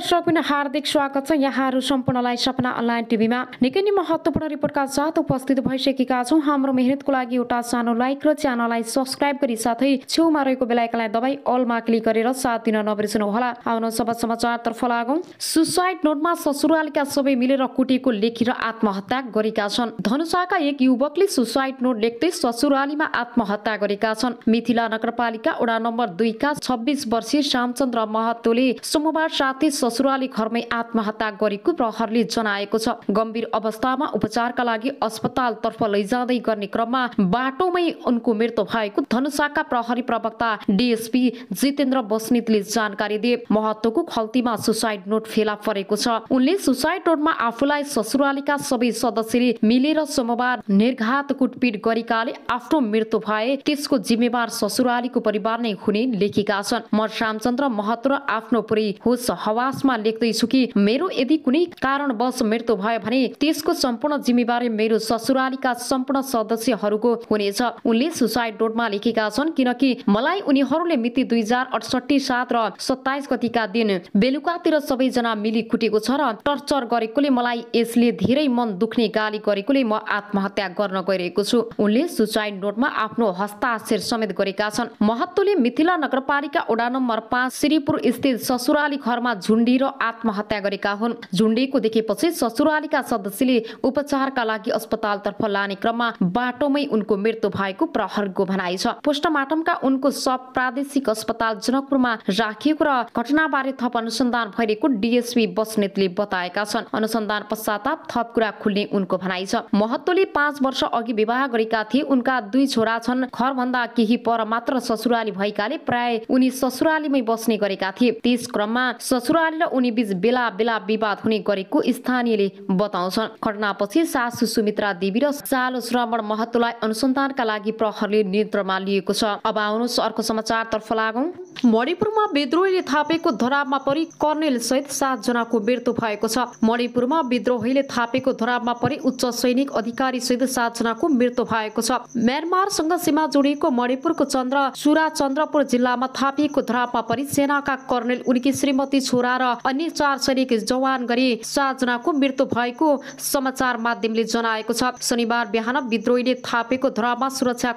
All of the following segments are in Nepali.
दर्शक बिना हार्दिक स्वागत छ यहाँहरू सम्पूर्णलाई सपना अनलाइन टिभीमा निकै नै महत्त्वपूर्ण रिपोर्टका साथ उपस्थित भइसकेका छौँ हाम्रो मेहनतको लागि एउटा सानो लाइक र च्यानललाई सब्सक्राइब गरी साथै छेउमा रहेको बेलायकलाई दबाई अलमा क्लिक गरेर साथ दिन होला आउनु सबै समाचारतर्फ लागौँ सुसाइड नोटमा ससुरालका सबै मिलेर कुटेको लेखेर आत्महत्या गरेका छन् धनुषाका एक युवकले सुसाइड नोट लेख्दै ससुरालीमा आत्महत्या गरेका छन् मिथिला नगरपालिका वडा नम्बर दुईका छब्बिस वर्षीय श्यामचन्द्र महतोले सोमबार साथै ससुराली घरमै आत्महत्या गरेको प्रहरले जनाएको छ गम्भीर अवस्थामा उपचारका लागि अस्पताल तर्फ लैजाँदै गर्ने क्रममा बाटोमै उनको मृत्यु भएको धनुषाका प्रहरी प्रवक्ता डिएसपी जितेन्द्र बस्नेतले जानकारी दिए महत्वको खल्तीमा सुसाइड नोट फेला परेको छ उनले सुसाइड नोटमा आफूलाई ससुरालीका सबै सदस्यले मिलेर सोमबार निर्घात कुटपिट गरेकाले आफ्नो मृत्यु भए त्यसको जिम्मेवार ससुरालीको परिवार नै हुने लेखेका छन् म रामचन्द्र महतो आफ्नो पुरै होस हवास इतिहासमा लेख्दैछु कि मेरो यदि कुनै कारणवश मृत्यु भयो भने त्यसको सम्पूर्ण जिम्मेवारी मेरो ससुरालीका सम्पूर्ण सदस्यहरूको हुनेछ उनले सुसाइड नोटमा लेखेका छन् किनकि मलाई उनीहरूले मिति दुई हजार अठसट्ठी सात र सत्ताइस गतिका दिन बेलुकातिर सबैजना मिली खुटेको छ र टर्चर गरेकोले मलाई यसले धेरै मन दुख्ने गाली गरेकोले म आत्महत्या गर्न गइरहेको छु उनले सुसाइड नोटमा आफ्नो हस्ताक्षर समेत गरेका छन् महत्वले मिथिला नगरपालिका वडा नम्बर पाँच श्रीपुर स्थित ससुराली घरमा झुन्ड झुन्डी र आत्महत्या गरेका हुन् झुन्डीको देखेपछि ससुरालीका सदस्यले उपचारका लागि अस्पतालतर्फ लाने क्रममा बाटोमै उनको मृत्यु भएको प्रहरको भनाइ छ पोस्टमार्टमका उनको सब प्रादेशिक अस्पताल जनकपुरमा राखिएको र घटनाबारे थप अनुसन्धान भइरहेको डिएसपी बस्नेतले बताएका छन् अनुसन्धान पश्चाताप थप कुरा खुल्ने उनको भनाइ छ महत्वले पाँच वर्ष अघि विवाह गरेका थिए उनका दुई छोरा छन् घरभन्दा केही पर मात्र ससुराली भएकाले प्राय उनी ससुरालीमै बस्ने गरेका थिए त्यस क्रममा ससुराली नेपाल र उनी बीच बेला बेला विवाद हुने गरेको स्थानीयले बताउँछन् घटनापछि सासु सुमित्रा देवी र सालो श्रवण महतोलाई अनुसन्धानका लागि प्रहरले नियन्त्रणमा लिएको छ अब आउनुहोस् अर्को समाचारतर्फ लागौ मणिपुरमा विद्रोहीले थापेको धरापमा परि कर्णेल सहित सातजनाको मृत्यु भएको छ मणिपुरमा विद्रोहीले थापेको धरापमा परि उच्च सैनिक अधिकारी सहित सातजनाको मृत्यु भएको छ म्यानमारसँग सीमा जोडिएको मणिपुरको चन्द्र सुरा चन्द्रपुर जिल्लामा थापिएको धरापमा परि सेनाका कर्णेल उनकी श्रीमती छोरा र अन्य चार सैनिक जवान गरी सात जनाको मृत्यु भएको समाचार माध्यमले जनाएको छ शनिबार बिहान विद्रोहीले थापेको धरामा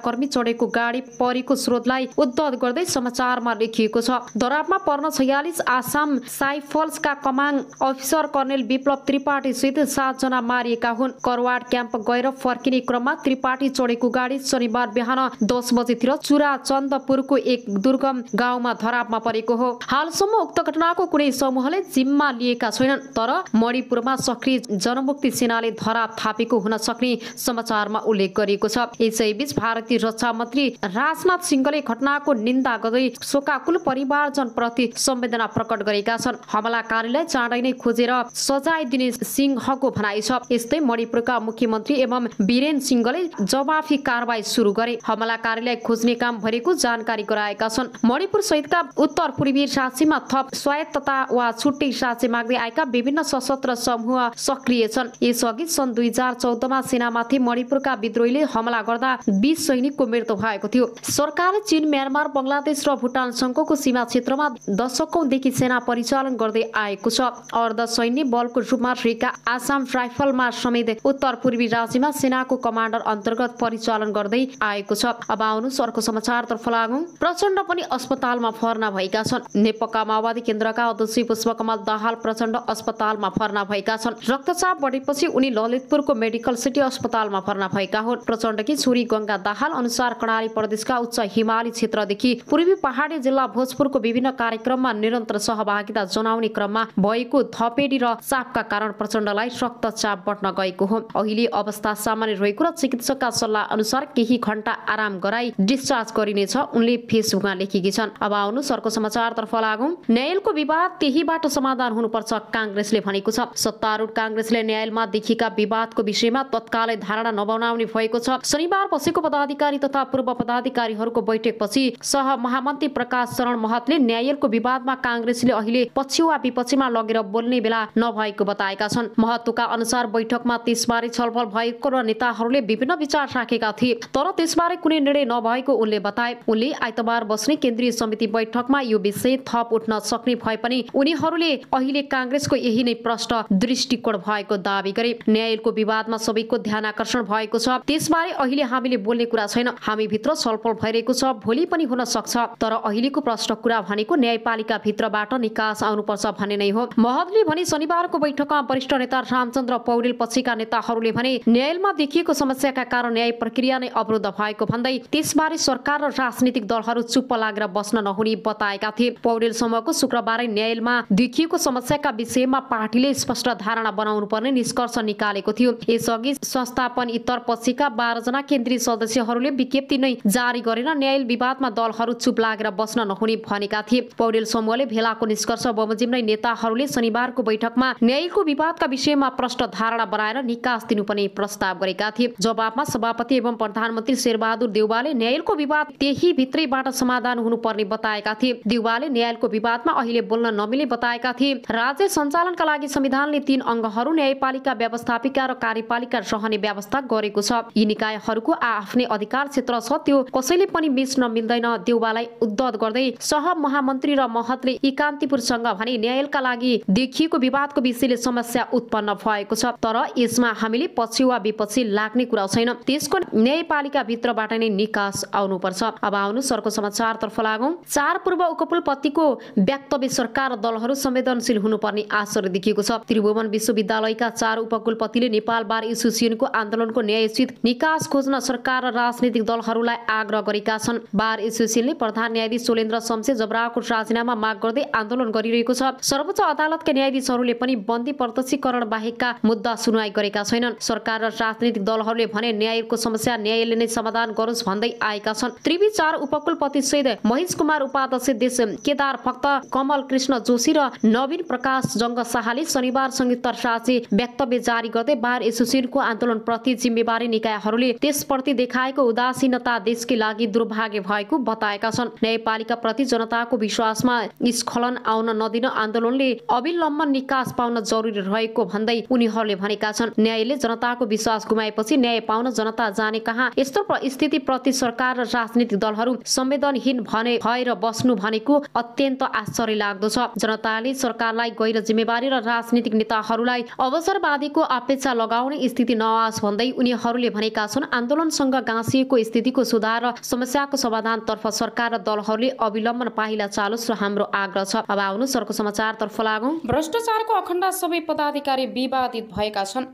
कर्मी चढेको गाडी परेको स्रोतलाई उद्धत गर्दै समाचारमा लेखिएको छ धरापमा पर्न छयालिस आसाम साइफल्सका कमाङ अफिसर कर्णेल विप्लव त्रिपाठी सहित सात जना मारिएका हुन् करवाड क्याम्प गएर फर्किने क्रममा त्रिपाठी चढेको गाडी शनिबार बिहान दस बजेतिर चुरा चन्दपुरको एक दुर्गम गाउँमा धरापमा परेको हो हालसम्म उक्त घटनाको कुनै समूहले जिम्मा लिएका छैनन् तर मणिपुरमा सक्रिय जनमुक्ति सेनाले धरा थापेको हुन सक्ने समाचारमा उल्लेख गरिएको छ यसैबीच भारतीय रक्षा मन्त्री राजनाथ सिंहले घटनाको निन्दा गर्दै शोकाकुल परिवारजनप्रति संवेदना प्रकट गरेका छन् हमलाकारीलाई चाँडै नै खोजेर सजाय दिने सिंहको भनाइ छ यस्तै मणिपुरका मुख्यमन्त्री एवं बिरेन सिंहले जवाफी कारवाही सुरु गरे हमलाकारीलाई खोज्ने काम भएको जानकारी गराएका छन् मणिपुर सहितका उत्तर पूर्वी राज्यमा थप स्वायत्तता वा वा छुट्टै साँचे माग्दै आएका विभिन्न सशस्त्र समूह सक्रिय छन् यसअघि सन् दुई हजार चौधमा सेनामाथि मणिपुरका विद्रोहीले हमला गर्दा बिस सैनिकको मृत्यु भएको थियो सरकारले चीन म्यानमार बङ्गलादेश र भुटान सङ्घको सीमा क्षेत्रमा दशकौंदेखि सेना परिचालन गर्दै आएको छ अर्ध सैन्य बलको रूपमा रहेका आसाम राइफलमा समेत उत्तर पूर्वी राज्यमा सेनाको कमान्डर अन्तर्गत परिचालन गर्दै आएको छ अब आउनु अर्को समाचार प्रचण्ड पनि अस्पतालमा फर्ना भएका छन् नेपका माओवादी केन्द्रका अध्यक्ष पुष्पकमल दाहाल प्रचण्ड अस्पतालमा भर्ना भएका छन् रक्तचाप बढेपछि उनी ललितपुरको मेडिकल सिटी अस्पतालमा भर्ना भएका हुन् प्रचण्डकी छोरी गङ्गा दाहाल अनुसार कर्णाली प्रदेशका उच्च हिमाली क्षेत्रदेखि पूर्वी पहाडी जिल्ला भोजपुरको विभिन्न कार्यक्रममा निरन्तर सहभागिता जनाउने क्रममा भएको थपेडी र चापका कारण प्रचण्डलाई रक्तचाप बढ्न गएको हो अहिले अवस्था सामान्य रहेको र चिकित्सकका सल्लाह अनुसार केही घण्टा आराम गराई डिस्चार्ज गरिनेछ उनले फेसबुकमा लेखेकी छन् अब आउनु सरको समाचारतर्फ लागौं न्यायलको विवाद त्यही यहीबाट समाधान हुनुपर्छ काङ्ग्रेसले भनेको छ सत्तारूढ काङ्ग्रेसले न्यायालयमा देखिएका विवादको विषयमा तत्कालै धारणा नबनाउने भएको छ शनिबार बसेको पदाधिकारी तथा पूर्व पदाधिकारीहरूको बैठकपछि सह महामन्त्री प्रकाश शरण महतले न्यायालयको विवादमा काङ्ग्रेसले अहिले पछि वा विपक्षमा लगेर बोल्ने बेला नभएको बताएका छन् महत्वका अनुसार बैठकमा त्यसबारे छलफल भएको र नेताहरूले विभिन्न विचार राखेका थिए तर त्यसबारे कुनै निर्णय नभएको उनले बताए उनले आइतबार बस्ने केन्द्रीय समिति बैठकमा यो विषय थप उठ्न सक्ने भए पनि उनी उनीहरूले अहिले काङ्ग्रेसको यही नै प्रश्न दृष्टिकोण भएको दावी गरे न्यायको विवादमा सबैको ध्यान आकर्षण भएको छ त्यसबारे अहिले हामीले बोल्ने कुरा छैन हामी भित्र छलफल भइरहेको छ भोलि पनि हुन सक्छ तर अहिलेको प्रश्न कुरा भनेको न्यायपालिका भित्रबाट निकास आउनुपर्छ भन्ने नै हो महतले भने शनिबारको बैठकमा वरिष्ठ नेता रामचन्द्र पौडेल पछिका नेताहरूले भने न्यायमा देखिएको समस्याका कारण न्याय प्रक्रिया नै अवरुद्ध भएको भन्दै त्यसबारे सरकार र राजनीतिक दलहरू चुप्प लागेर बस्न नहुने बताएका थिए पौडेल समूहको शुक्रबारै न्यायमा देखिएको समस्याका विषयमा पार्टीले स्पष्ट धारणा बनाउनु पर्ने निष्कर्ष निकालेको थियो यसअघि संस्थापन इतर पछिका बाह्रजना केन्द्रीय सदस्यहरूले विज्ञप्ति नै जारी गरेर न्याय विवादमा दलहरू चुप लागेर बस्न नहुने भनेका थिए पौडेल समूहले भेलाको निष्कर्ष बमोजिम नै नेताहरूले शनिबारको बैठकमा न्यायको विवादका विषयमा प्रष्ट धारणा बनाएर निकास दिनुपर्ने प्रस्ताव गरेका थिए जवाबमा सभापति एवं प्रधानमन्त्री शेरबहादुर देउवाले न्यायको विवाद त्यही भित्रैबाट समाधान हुनुपर्ने बताएका थिए देउवाले न्यायको विवादमा अहिले बोल्न नमिले बताएका थिए राज्य सञ्चालनका लागि संविधानले तीन अङ्गहरू न्यायपालिका व्यवस्थापिका र कार्यपालिका रहने व्यवस्था गरेको छ यी निकायहरूको आफ्नै अधिकार क्षेत्र छ त्यो कसैले पनि बिच नमिल्दैन देउबालाई उद्धत गर्दै सह महामन्त्री र महतले यी कान्तिपुरसँग भने न्यायका लागि देखिएको विवादको विषयले समस्या उत्पन्न भएको छ तर यसमा हामीले पछि वा विपक्षी लाग्ने कुरा छैन त्यसको न्यायपालिका भित्रबाट नै निकास आउनुपर्छ अब आउनु सरको समाचारतर्फ लागौ चार पूर्व उपकुलपतिको व्यक्तव्य सरकार दल दलहरू संवेदनशील हुनुपर्ने आश्चर्य देखिएको छ त्रिभुवन विश्वविद्यालयका चार उपकुलपतिले नेपाल बार एसोसिएसनको आन्दोलनको न्यायसित निकास खोज्न सरकार र राजनीतिक दलहरूलाई आग्रह गरेका छन् बार एसोसिएसनले प्रधान न्यायाधीश सोलेन्द्र शमशे जबराको राजीनामा माग गर्दै आन्दोलन गरिरहेको छ सर्वोच्च अदालतका न्यायाधीशहरूले पनि बन्दी प्रत्यक्षीकरण बाहेकका मुद्दा सुनवाई गरेका छैनन् सरकार र राजनीतिक दलहरूले भने न्यायको समस्या न्यायले नै समाधान गरोस् भन्दै आएका छन् त्रिवी चार उपकुलपति सहित महेश कुमार उपाध्यक्ष देश केदार भक्त कमल कृष्ण जोशी जोशी र नवीन प्रकाश जङ्ग शाहले शनिबार संयुक्त शासी वक्तव्य जारी गर्दै बार आन्दोलन आन्दोलनप्रति जिम्मेवारी निकायहरूले त्यसप्रति देखाएको उदासीनता देशकै लागि दुर्भाग्य भएको बताएका छन् न्यायपालिका प्रति जनताको विश्वासमा स्खलन आउन नदिन आन्दोलनले अविलम्ब निकास पाउन जरुरी रहेको भन्दै उनीहरूले भनेका छन् न्यायले जनताको विश्वास गुमाएपछि न्याय पाउन जनता जाने कहाँ यस्तो स्थिति प्रति सरकार र राजनीतिक दलहरू संवेदनहीन भने भएर बस्नु भनेको अत्यन्त आश्चर्य लाग्दछ जनताले सरकारलाई गैर जिम्मेवारी र राजनीतिक नेताहरूलाई अवसरवादीको अपेक्षा लगाउने स्थिति नआओस् भन्दै उनीहरूले भनेका छन् आन्दोलनसँग गाँसिएको स्थितिको सुधार र समस्याको समाधानतर्फ सरकार र दलहरूले अविलम्बन पाइला चालोस् र हाम्रो आग्रह छ अब आउनु सरको समाचारतर्फ लागौँ भ्रष्टाचारको अखण्ड सबै पदाधिकारी विवादित भएका छन्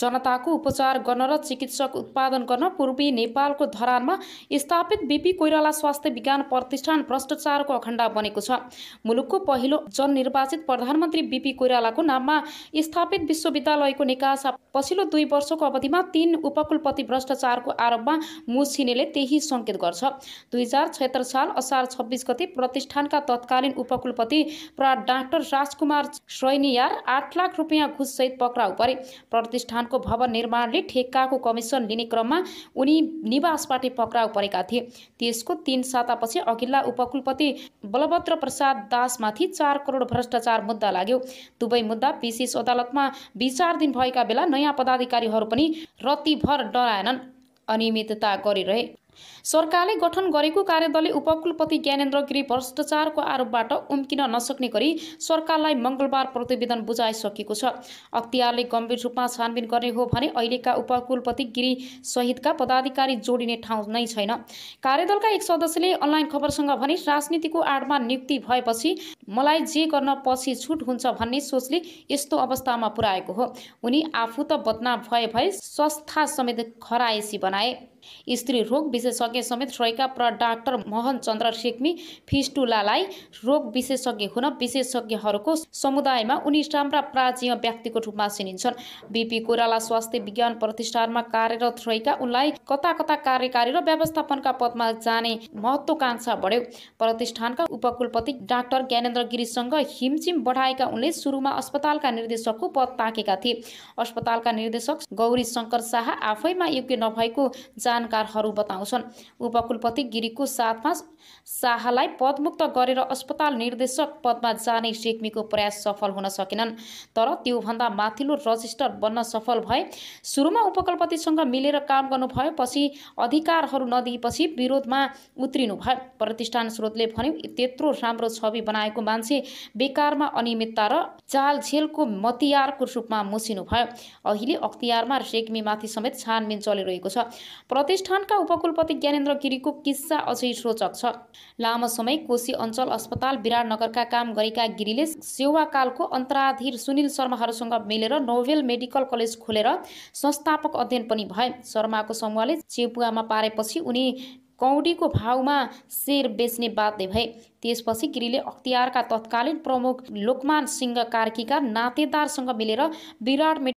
जनताको उपचार गर्न र चिकित्सक उत्पादन गर्न पूर्वी नेपालको धरानमा स्थापित बिपी कोइराला स्वास्थ्य विज्ञान प्रतिष्ठान भ्रष्टाचारको अखण्ड बनेको छ मुलुकको पहिलो जननिर्वाचित प्रधानमन्त्री बिपी कोइरालाको नाममा स्थापित विश्वविद्यालयको निकासा पछिल्लो दुई वर्षको अवधिमा तीन उपकुलपति भ्रष्टाचारको आरोपमा मुछिनेले त्यही सङ्केत गर्छ दुई हजार छत्तर साल असार छब्बिस गते प्रतिष्ठानका तत्कालीन उपकुलपति प्रा डाक्टर राजकुमार श्रैनियार आठ लाख रुपियाँ घुससहित पक्राउ परे प्रतिष्ठान प्रतिष्ठानको भवन निर्माणले ठेक्काको कमिसन लिने क्रममा उनी निवासबाट पक्राउ परेका थिए त्यसको तीन सातापछि अघिल्ला उपकुलपति बलभद्र प्रसाद दासमाथि चार करोड भ्रष्टाचार मुद्दा लाग्यो दुवै मुद्दा विशेष अदालतमा विचार दिन भएका बेला नयाँ पदाधिकारीहरू पनि रतिभर डराएनन् अनियमितता गरिरहे सरकारले गठन गरेको कार्यदलले उपकुलपति ज्ञानेन्द्र गिरी भ्रष्टाचारको आरोपबाट उम्किन नसक्ने गरी सरकारलाई मङ्गलबार प्रतिवेदन बुझाइसकेको छ अख्तियारले गम्भीर रूपमा छानबिन गर्ने हो भने अहिलेका उपकुलपति गिरी सहितका पदाधिकारी जोडिने ठाउँ नै छैन कार्यदलका एक सदस्यले अनलाइन खबरसँग भने राजनीतिको आडमा नियुक्ति भएपछि मलाई जे गर्न पछि छुट हुन्छ भन्ने सोचले यस्तो अवस्थामा पुर्याएको हो उनी आफू त बदनाम भए भए संस्था समेत खराएसी बनाए स्त्री रोग विशेषज्ञ समेत रहेका प्र डाक्टर मोहन चन्द्र सिक्मी फिस्टुलालाई रोग विशेषज्ञ हुन विशेषज्ञहरूको समुदायमा उनी राम्रा प्राचीन व्यक्तिको रूपमा चिनिन्छन् बिपी कोराला स्वास्थ्य विज्ञान प्रतिष्ठानमा कार्यरत रहेका उनलाई कता कता कार्यकारी र व्यवस्थापनका पदमा जाने महत्वकांक्षा बढ्यो प्रतिष्ठानका उपकुलपति डाक्टर ज्ञानेन्द्र गिरीसँग हिमचिम बढाएका उनले सुरुमा अस्पतालका निर्देशकको पद ताकेका थिए अस्पतालका निर्देशक गौरी शङ्कर शाह आफैमा योग्य नभएको जान जानकारहरू बताउँछन् उपकुलपति गिरीको साथमा शाहलाई पदमुक्त गरेर अस्पताल निर्देशक पदमा जाने सेक्मीको प्रयास सफल हुन सकेनन् तर त्योभन्दा माथिल्लो रजिस्टर बन्न सफल भए सुरुमा उपकुलपतिसँग मिलेर काम गर्नुभयो पछि अधिकारहरू नदिएपछि विरोधमा उत्रिनु भयो प्रतिष्ठान स्रोतले भन्यो त्यत्रो राम्रो छवि बनाएको मान्छे बेकारमा अनियमितता र चालझेलको मतियारको रूपमा मुसिनु भयो अहिले अख्तियारमा रेग्मीमाथि समेत छानबिन चलिरहेको छ प्रतिष्ठानका उपकुलपति ज्ञानेन्द्र गिरीको किस्सा अझै रोचक छ लामो समय कोशी अञ्चल अस्पताल विराटनगरका काम गरेका गिरीले सेवाकालको अन्तराधीर सुनिल शर्माहरूसँग मिलेर नोभेल मेडिकल कलेज खोलेर संस्थापक अध्ययन पनि भए शर्माको समूहले चेपुवामा पारेपछि उनी कौडीको भावमा सेर बेच्ने बाध्य भए त्यसपछि गिरीले अख्तियारका तत्कालीन प्रमुख लोकमान सिंह कार्कीका नातेदारसँग मिलेर विराट